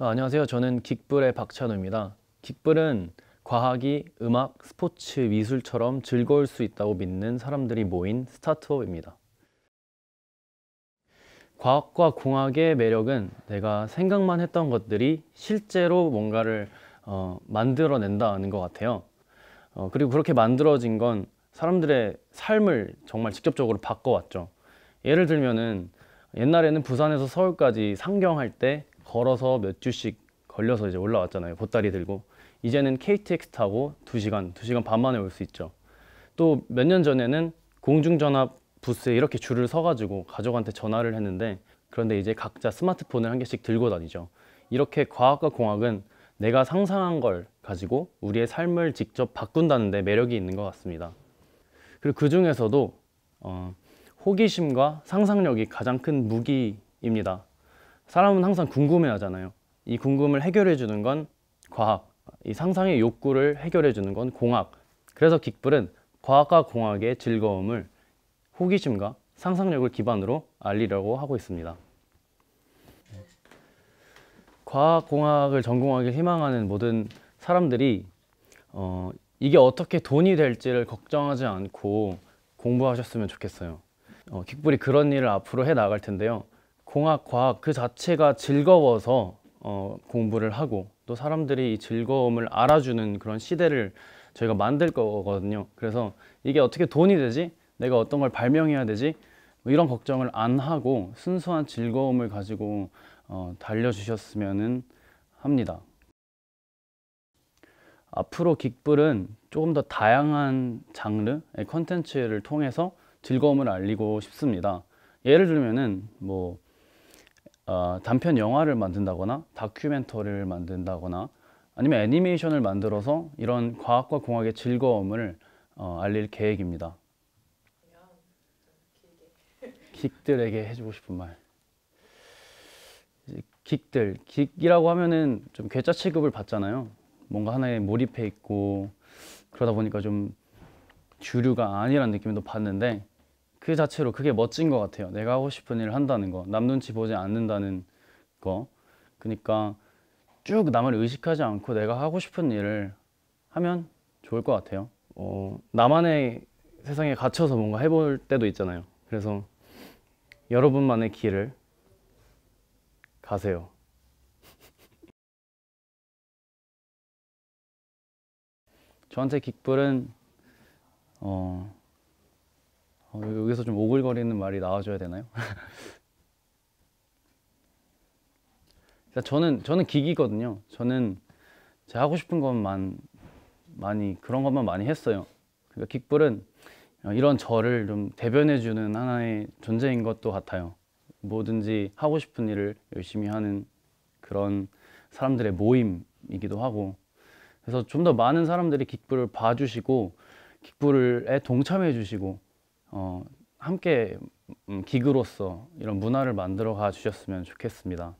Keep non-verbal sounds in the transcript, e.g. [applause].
어, 안녕하세요. 저는 깃불의 박찬우입니다. 깃불은 과학이 음악, 스포츠, 미술처럼 즐거울 수 있다고 믿는 사람들이 모인 스타트업입니다. 과학과 공학의 매력은 내가 생각만 했던 것들이 실제로 뭔가를 어, 만들어낸다는 것 같아요. 어, 그리고 그렇게 만들어진 건 사람들의 삶을 정말 직접적으로 바꿔왔죠. 예를 들면은 옛날에는 부산에서 서울까지 상경할 때 걸어서 몇 주씩 걸려서 이제 올라왔잖아요. 보따리 들고. 이제는 KTX 타고 2시간두시간반 만에 올 수 있죠. 또 몇 년 전에는 공중전화 부스에 이렇게 줄을 서가지고 가족한테 전화를 했는데 그런데 이제 각자 스마트폰을 한 개씩 들고 다니죠. 이렇게 과학과 공학은 내가 상상한 걸 가지고 우리의 삶을 직접 바꾼다는 데 매력이 있는 것 같습니다. 그리고 그 중에서도 어, 호기심과 상상력이 가장 큰 무기입니다. 사람은 항상 궁금해 하잖아요. 이 궁금을 해결해 주는 건 과학, 이 상상의 욕구를 해결해 주는 건 공학. 그래서 깃불은 과학과 공학의 즐거움을 호기심과 상상력을 기반으로 알리려고 하고 있습니다. 과학 공학을 전공하길 희망하는 모든 사람들이 어, 이게 어떻게 돈이 될지를 걱정하지 않고 공부하셨으면 좋겠어요. 어, 킥불이 그런 일을 앞으로 해 나갈 텐데요. 공학, 과학 그 자체가 즐거워서 어, 공부를 하고 또 사람들이 이 즐거움을 알아주는 그런 시대를 저희가 만들 거거든요. 그래서 이게 어떻게 돈이 되지? 내가 어떤 걸 발명해야 되지? 뭐 이런 걱정을 안 하고 순수한 즐거움을 가지고 어, 달려주셨으면 합니다. 앞으로 긱불은 조금 더 다양한 장르의 컨텐츠를 통해서 즐거움을 알리고 싶습니다. 예를 들면은 뭐 어, 단편 영화를 만든다거나 다큐멘터리를 만든다거나 아니면 애니메이션을 만들어서 이런 과학과 공학의 즐거움을 어, 알릴 계획입니다. 긱들에게 해주고 싶은 말. 긱들, 긱이라고 하면은 좀 괴짜 취급을 받잖아요. 뭔가 하나에 몰입해 있고 그러다 보니까 좀 주류가 아니라는 느낌도 받는데 그 자체로 그게 멋진 것 같아요. 내가 하고 싶은 일을 한다는 거, 남 눈치 보지 않는다는 거. 그러니까 쭉 남을 의식하지 않고 내가 하고 싶은 일을 하면 좋을 것 같아요. 어, 나만의 세상에 갇혀서 뭔가 해볼 때도 있잖아요. 그래서 여러분만의 길을 가세요. [laughs] 저한테 기쁠은 어, 어, 여기서 좀 오글거리는 말이 나와줘야 되나요? [laughs] 그러니까 저는 저는 기기거든요. 저는 제 하고 싶은 것만 많이 그런 것만 많이 했어요. 그러니까 킥불은 어, 이런 저를 좀 대변해주는 하나의 존재인 것도 같아요. 뭐든지 하고 싶은 일을 열심히 하는 그런 사람들의 모임이기도 하고 그래서 좀 더 많은 사람들이 킥불을 봐주시고 킥불에 동참해주시고 어, 함께 음, 기그로서 이런 문화를 만들어 가 주셨으면 좋겠습니다.